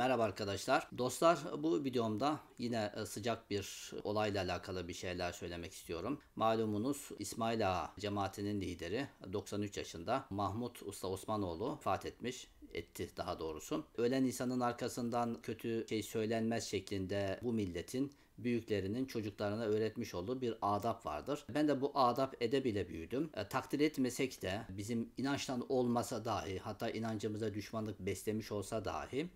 Merhaba arkadaşlar. Dostlar bu videomda yine e, sıcak bir olayla alakalı bir şeyler söylemek istiyorum. Malumunuz İsmail Ağa cemaatinin lideri 93 yaşında Mahmut Usta Osmanoğlu vefat etmiş etti daha doğrusu. Ölen insanın arkasından kötü şey söylenmez şeklinde bu milletin büyüklerinin çocuklarına öğretmiş olduğu bir adap vardır. Ben de bu adap edebiyle büyüdüm. E, takdir etmesek de bizim inançtan olmasa dahi hatta inancımıza düşmanlık beslemiş olsa dahi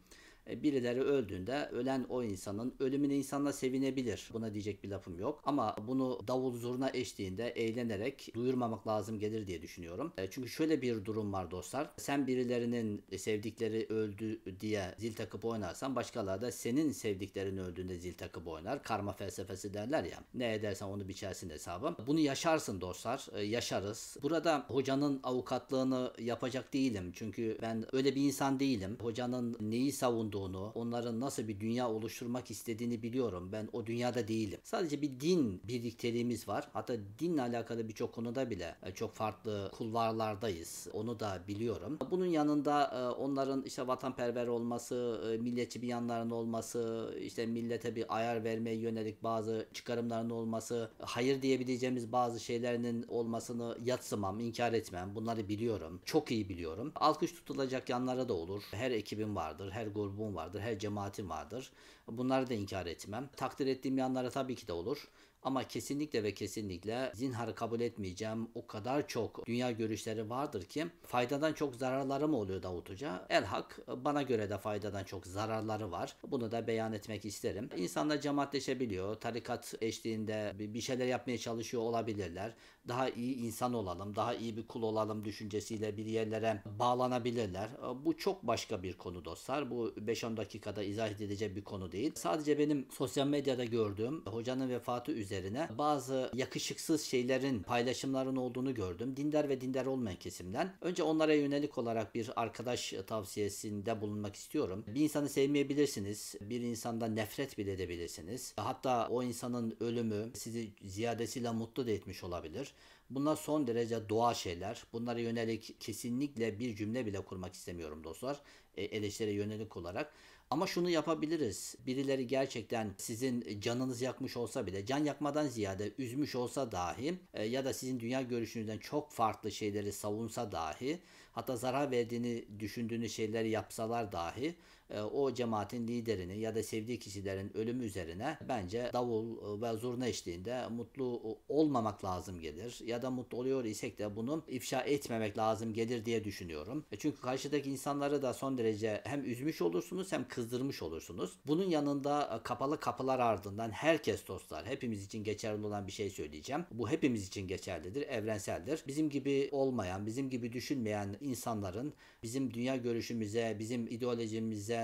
e, birileri öldüğünde ölen o insanın ölümüne insanla sevinebilir. Buna diyecek bir lafım yok. Ama bunu davul zurna eşliğinde eğlenerek duyurmamak lazım gelir diye düşünüyorum. E, çünkü şöyle bir durum var dostlar. Sen birilerinin sevdikleri öldü diye zil takıp oynarsan başkaları da senin sevdiklerin öldüğünde zil takıp oynar. Karma felsefesi derler ya. Ne edersen onu biçersin hesabı. Bunu yaşarsın dostlar. E, yaşarız. Burada hocanın avukatlığını yapacak değilim. Çünkü ben öyle bir insan değilim. Hocanın neyi savunduğunu savunduğunu, onların nasıl bir dünya oluşturmak istediğini biliyorum. Ben o dünyada değilim. Sadece bir din birlikteliğimiz var. Hatta dinle alakalı birçok konuda bile e, çok farklı kulvarlardayız. Onu da biliyorum. Bunun yanında e, onların işte vatanperver olması, e, milliyetçi bir yanlarında olması, işte millete bir ayar vermeye yönelik bazı çıkarımların olması, hayır diyebileceğimiz bazı şeylerinin olmasını yatsımam, inkar etmem. Bunları biliyorum. Çok iyi biliyorum. Alkış tutulacak yanlara da olur. Her ekibim vardır, her grubu grubum vardır, her cemaatim vardır. Bunları da inkar etmem. Takdir ettiğim yanlara tabii ki de olur. Ama kesinlikle ve kesinlikle zinhar kabul etmeyeceğim. O kadar çok dünya görüşleri vardır ki faydadan çok zararları mı oluyor Davut Hoca? Elhak bana göre de faydadan çok zararları var. Bunu da beyan etmek isterim. İnsanlar cemaatleşebiliyor. Tarikat eşliğinde bir şeyler yapmaya çalışıyor olabilirler. Daha iyi insan olalım, daha iyi bir kul olalım düşüncesiyle bir yerlere bağlanabilirler. Bu çok başka bir konu dostlar. Bu 5-10 dakikada izah edilecek bir konu değil. Sadece benim sosyal medyada gördüğüm hocanın vefatı üzerine üzerine bazı yakışıksız şeylerin paylaşımların olduğunu gördüm. Dindar ve dindar olmayan kesimden. Önce onlara yönelik olarak bir arkadaş tavsiyesinde bulunmak istiyorum. Bir insanı sevmeyebilirsiniz. Bir insanda nefret bile edebilirsiniz. Hatta o insanın ölümü sizi ziyadesiyle mutlu da etmiş olabilir. Bunlar son derece doğa şeyler. Bunlara yönelik kesinlikle bir cümle bile kurmak istemiyorum dostlar. E, Eleştire yönelik olarak. Ama şunu yapabiliriz. Birileri gerçekten sizin canınız yakmış olsa bile, can yakmadan ziyade üzmüş olsa dahi e, ya da sizin dünya görüşünüzden çok farklı şeyleri savunsa dahi, hatta zarar verdiğini düşündüğünüz şeyleri yapsalar dahi e, o cemaatin liderini ya da sevdiği kişilerin ölümü üzerine bence davul e, ve zurna eşliğinde mutlu e, olmamak lazım gelir. Ya da mutlu oluyor isek de bunu ifşa etmemek lazım gelir diye düşünüyorum. Çünkü karşıdaki insanları da son derece hem üzmüş olursunuz hem kızdırmış olursunuz. Bunun yanında kapalı kapılar ardından herkes dostlar. Hepimiz için geçerli olan bir şey söyleyeceğim. Bu hepimiz için geçerlidir, evrenseldir. Bizim gibi olmayan, bizim gibi düşünmeyen insanların bizim dünya görüşümüze, bizim ideolojimize,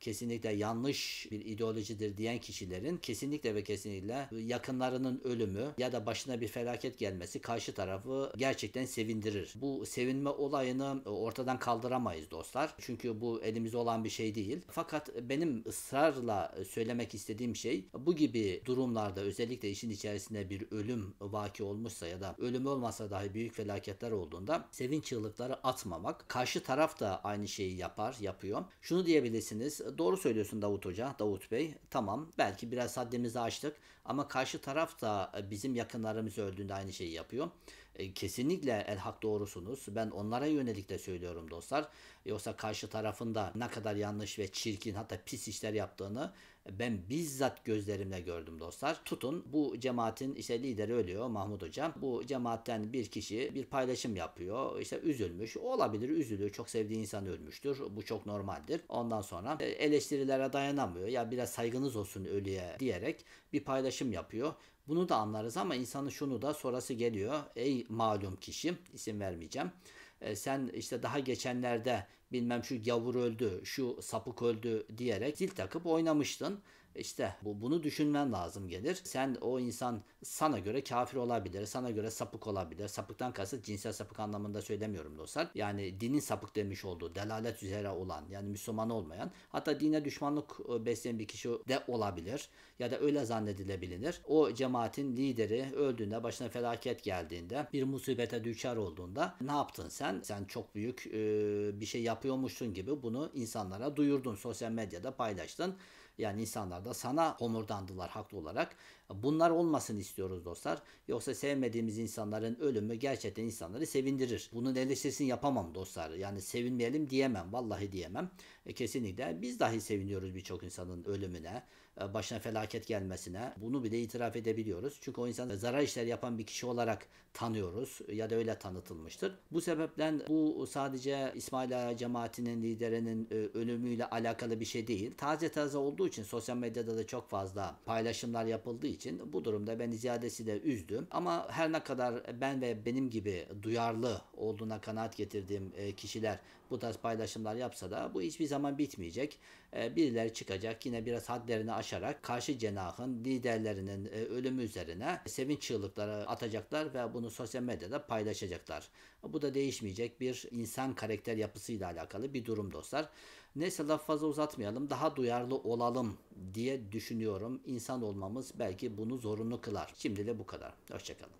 kesinlikle yanlış bir ideolojidir diyen kişilerin kesinlikle ve kesinlikle yakınlarının ölümü ya da başına bir felaket gelmesi karşı tarafı gerçekten sevindirir. Bu sevinme olayını ortadan kaldıramayız dostlar. Çünkü bu elimizde olan bir şey değil. Fakat benim ısrarla söylemek istediğim şey bu gibi durumlarda özellikle işin içerisinde bir ölüm vaki olmuşsa ya da ölüm olmasa dahi büyük felaketler olduğunda sevinç çığlıkları atmamak. Karşı taraf da aynı şeyi yapar, yapıyor. Şunu diyebilirsiniz doğru söylüyorsun Davut Hoca, Davut Bey. Tamam belki biraz haddimizi açtık ama karşı taraf da e, bizim yakınlarımız öldüğünde aynı şeyi yapıyor. E, kesinlikle el hak doğrusunuz. Ben onlara yönelik de söylüyorum dostlar. Yoksa karşı tarafında ne kadar yanlış ve çirkin hatta pis işler yaptığını e, ben bizzat gözlerimle gördüm dostlar. Tutun bu cemaatin işte lideri ölüyor Mahmut Hocam. Bu cemaatten bir kişi bir paylaşım yapıyor. İşte üzülmüş. Olabilir üzülür. Çok sevdiği insan ölmüştür. Bu çok normaldir. Ondan sonra eleştirilere dayanamıyor. Ya biraz saygınız olsun ölüye diyerek bir paylaşım paylaşım yapıyor. Bunu da anlarız ama insanın şunu da sorası geliyor. Ey malum kişi isim vermeyeceğim. E, sen işte daha geçenlerde bilmem şu gavur öldü, şu sapık öldü diyerek zil takıp oynamıştın. İşte bu, bunu düşünmen lazım gelir. Sen o insan sana göre kafir olabilir, sana göre sapık olabilir. Sapıktan kasıt cinsel sapık anlamında söylemiyorum dostlar. Yani dinin sapık demiş olduğu, delalet üzere olan yani Müslüman olmayan hatta dine düşmanlık e, besleyen bir kişi de olabilir. Ya da öyle zannedilebilir. O cemaatin lideri öldüğünde, başına felaket geldiğinde, bir musibete düçar olduğunda ne yaptın sen? Sen çok büyük e, bir şey yaptın yapıyormuşsun gibi bunu insanlara duyurdun. Sosyal medyada paylaştın. Yani insanlar da sana homurdandılar haklı olarak. Bunlar olmasın istiyoruz dostlar. Yoksa sevmediğimiz insanların ölümü gerçekten insanları sevindirir. Bunun eleştirisini yapamam dostlar. Yani sevinmeyelim diyemem. Vallahi diyemem. E, kesinlikle biz dahi seviniyoruz birçok insanın ölümüne, e, başına felaket gelmesine. Bunu bile itiraf edebiliyoruz. Çünkü o insan zarar işler yapan bir kişi olarak tanıyoruz ya da öyle tanıtılmıştır. Bu sebepten bu sadece İsmail Ağa cemaatinin liderinin e, ölümüyle alakalı bir şey değil. Taze taze olduğu için sosyal medyada da çok fazla paylaşımlar yapıldı için bu durumda beni ziyadesi de üzdü. Ama her ne kadar ben ve benim gibi duyarlı olduğuna kanaat getirdiğim e, kişiler bu tarz paylaşımlar yapsa da bu hiçbir zaman bitmeyecek. E, birileri çıkacak yine biraz hadlerini aşarak karşı cenahın liderlerinin e, ölümü üzerine sevinç çığlıkları atacaklar ve bunu sosyal medyada paylaşacaklar. Bu da değişmeyecek bir insan karakter yapısıyla alakalı bir durum dostlar. Neyse laf fazla uzatmayalım. Daha duyarlı olalım diye düşünüyorum. İnsan olmamız belki bunu zorunlu kılar. Şimdi de bu kadar. Hoşçakalın.